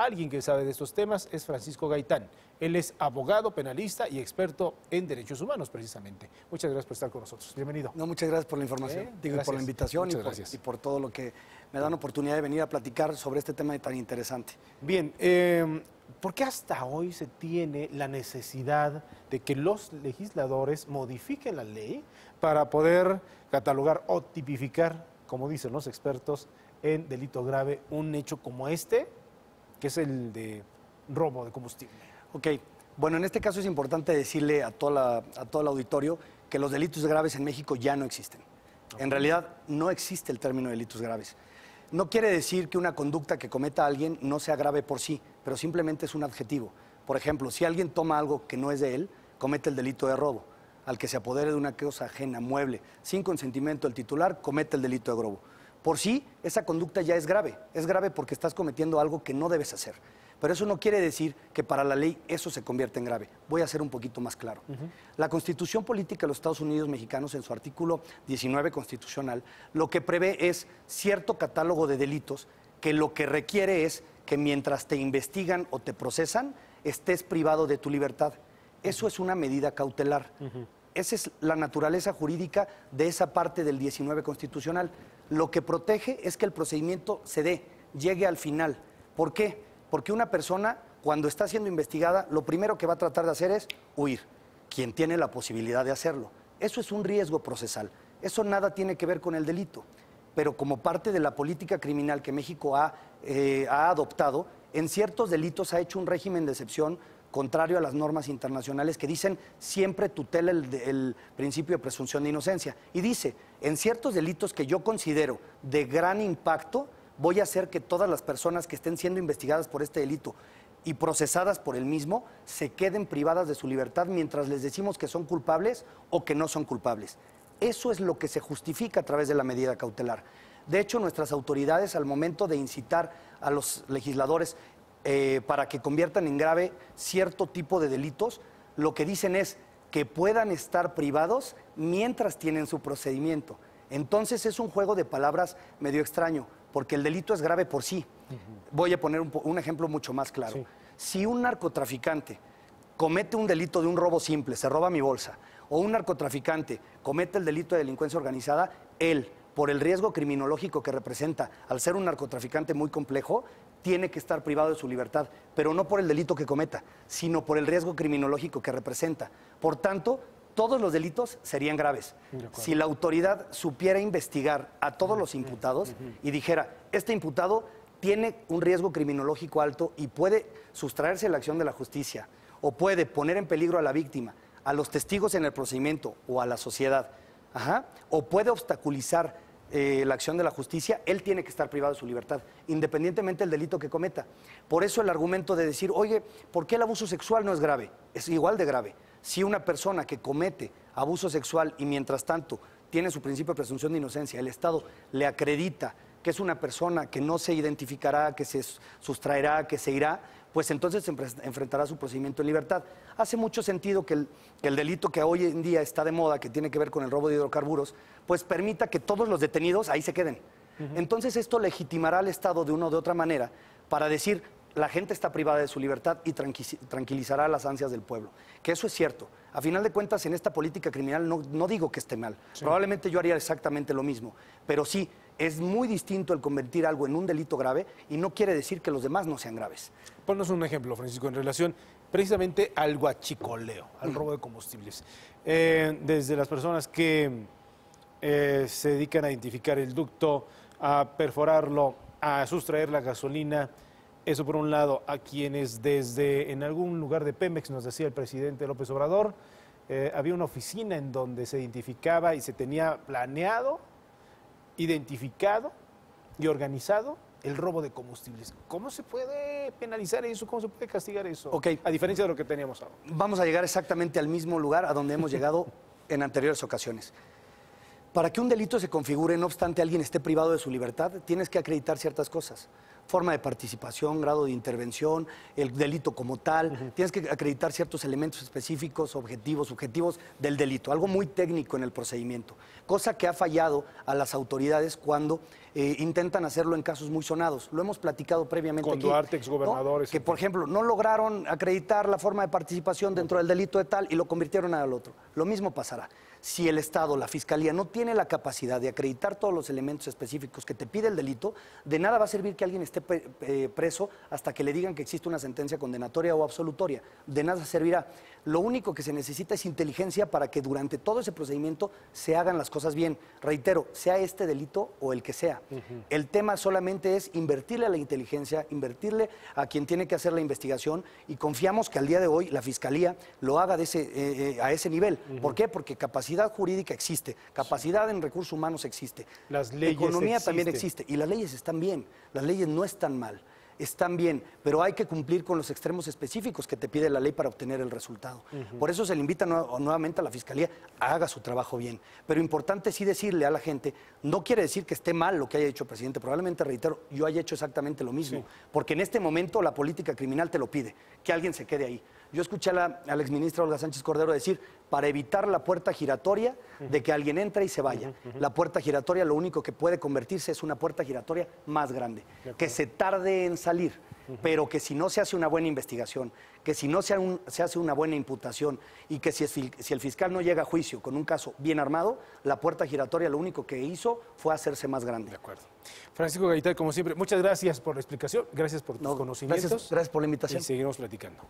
Alguien que sabe de estos temas es Francisco Gaitán. Él es abogado, penalista y experto en derechos humanos, precisamente. Muchas gracias por estar con nosotros. Bienvenido. No, muchas gracias por la información, y por la invitación y por, y por, todo lo que me dan oportunidad de venir a platicar sobre este tema tan interesante. Bien, em, ¿por qué hasta hoy se tiene la necesidad de que los legisladores modifiquen la ley para poder catalogar o tipificar, como dicen los expertos, en delito grave un hecho como este? que es el de robo de combustible. Ok, bueno, en este caso es importante decirle a, todo el auditorio que los delitos graves en México ya no existen. En realidad no existe el término delitos graves. No quiere decir que una conducta que cometa alguien no sea grave por sí, pero simplemente es un adjetivo. Por ejemplo, si alguien toma algo que no es de él, comete el delito de robo. Al que se apodere de una cosa ajena, mueble, sin consentimiento del titular, comete el delito de robo. Por sí, esa conducta ya es grave. Es grave porque estás cometiendo algo que no debes hacer. Pero eso no quiere decir que para la ley eso se convierta en grave. Voy a ser un poquito más claro. La Constitución Política de los Estados Unidos Mexicanos, en su artículo 19 constitucional, lo que prevé es cierto catálogo de delitos que lo que requiere es que mientras te investigan o te procesan, estés privado de tu libertad. Eso es una medida cautelar. Esa es la naturaleza jurídica de esa parte del 19 constitucional. Lo que protege es que el procedimiento se dé, llegue al final. ¿Por qué? Porque una persona, cuando está siendo investigada, lo primero que va a tratar de hacer es huir, quien tiene la posibilidad de hacerlo. Eso es un riesgo procesal. Eso nada tiene que ver con el delito. Pero como parte de la política criminal que México ha, eh, adoptado, en ciertos delitos ha hecho un régimen de excepción contrario a las normas internacionales que dicen siempre tutela el, principio de presunción de inocencia. Y dice, en ciertos delitos que yo considero de gran impacto, voy a hacer que todas las personas que estén siendo investigadas por este delito y procesadas por el mismo se queden privadas de su libertad mientras les decimos que son culpables o que no son culpables. Eso es lo que se justifica a través de la medida cautelar. De hecho, nuestras autoridades al momento de incitar a los legisladores eh, para que conviertan en grave cierto tipo de delitos, lo que dicen es que puedan estar privados mientras tienen su procedimiento. Entonces es un juego de palabras medio extraño, porque el delito es grave por sí. Voy a poner un, ejemplo mucho más claro. Si un narcotraficante comete un delito de un robo simple, se roba mi bolsa, o un narcotraficante comete el delito de delincuencia organizada, él, por el riesgo criminológico que representa al ser un narcotraficante muy complejo, tiene que estar privado de su libertad, pero no por el delito que cometa, sino por el riesgo criminológico que representa. Por tanto, todos los delitos serían graves. Si la autoridad supiera investigar a todos los imputados y dijera, este imputado tiene un riesgo criminológico alto y puede sustraerse a la acción de la justicia o puede poner en peligro a la víctima, a los testigos en el procedimiento o a la sociedad, o puede obstaculizar eh, la acción de la justicia, él tiene que estar privado de su libertad, independientemente del delito que cometa. Por eso el argumento de decir, oye, ¿por qué el abuso sexual no es grave? Es igual de grave. Si una persona que comete abuso sexual y mientras tanto tiene su principio de presunción de inocencia, el Estado le acredita que es una persona que no se identificará, que se sustraerá, que se irá, pues entonces enfrentará su procedimiento en libertad. Hace mucho sentido que el, delito que hoy en día está de moda, que tiene que ver con el robo de hidrocarburos, pues permita que todos los detenidos ahí se queden. Entonces esto legitimará al Estado de una o de otra manera para decir, la gente está privada de su libertad y tranquilizará las ansias del pueblo. Que eso es cierto. A final de cuentas, en esta política criminal no, digo que esté mal. Probablemente yo haría exactamente lo mismo, pero sí es muy distinto el convertir algo en un delito grave y no quiere decir que los demás no sean graves. Ponnos un ejemplo, Francisco, en relación precisamente al guachicoleo, al robo de combustibles. Eh, desde las personas que eh, se dedican a identificar el ducto, a perforarlo, a sustraer la gasolina, eso por un lado, a quienes desde en algún lugar de Pemex, nos decía el presidente López Obrador, eh, había una oficina en donde se identificaba y se tenía planeado identificado y organizado el robo de combustibles. ¿Cómo se puede penalizar eso? ¿Cómo se puede castigar eso? Ok. A diferencia de lo que teníamos ahora. Vamos a llegar exactamente al mismo lugar a donde hemos llegado en anteriores ocasiones. Para que un delito se configure, no obstante alguien esté privado de su libertad, tienes que acreditar ciertas cosas forma de participación, grado de intervención, el delito como tal. Tienes que acreditar ciertos elementos específicos, objetivos, subjetivos del delito. Algo muy técnico en el procedimiento. Cosa que ha fallado a las autoridades cuando eh, intentan hacerlo en casos muy sonados. Lo hemos platicado previamente. Con aquí, Duarte, exgobernadores. Que, por ejemplo, no lograron acreditar la forma de participación dentro del delito de tal y lo convirtieron al otro. Lo mismo pasará si el Estado, la Fiscalía, no tiene la capacidad de acreditar todos los elementos específicos que te pide el delito, de nada va a servir que alguien esté eh, preso hasta que le digan que existe una sentencia condenatoria o absolutoria. De nada servirá. Lo único que se necesita es inteligencia para que durante todo ese procedimiento se hagan las cosas bien. Reitero, sea este delito o el que sea. El tema solamente es invertirle a la inteligencia, invertirle a quien tiene que hacer la investigación y confiamos que al día de hoy la Fiscalía lo haga eh, eh, a ese nivel. ¿Por qué? Porque capacidad jurídica existe, capacidad en recursos humanos existe. Economía también existe y las leyes están bien. Las leyes no están mal, están bien, pero hay que cumplir con los extremos específicos que te pide la ley para obtener el resultado. Por eso se le invita nuevamente a la Fiscalía, haga su trabajo bien. Pero importante sí decirle a la gente, no quiere decir que esté mal lo que haya hecho el presidente, probablemente, reitero, yo haya hecho exactamente lo mismo, porque en este momento la política criminal te lo pide, que alguien se quede ahí. Yo escuché a la, Olga Sánchez Cordero decir, para evitar la puerta giratoria de que alguien entre y se vaya. La puerta giratoria lo único que puede convertirse es una puerta giratoria más grande, que se tarde en salir, pero que si no se hace una buena investigación, que si no se, hace una buena imputación y que si, el fiscal no llega a juicio con un caso bien armado, la puerta giratoria lo único que hizo fue hacerse más grande. De acuerdo. Francisco Gaitán, como siempre, muchas gracias por la explicación, gracias por tus conocimientos. Gracias, por la invitación. Y seguimos platicando.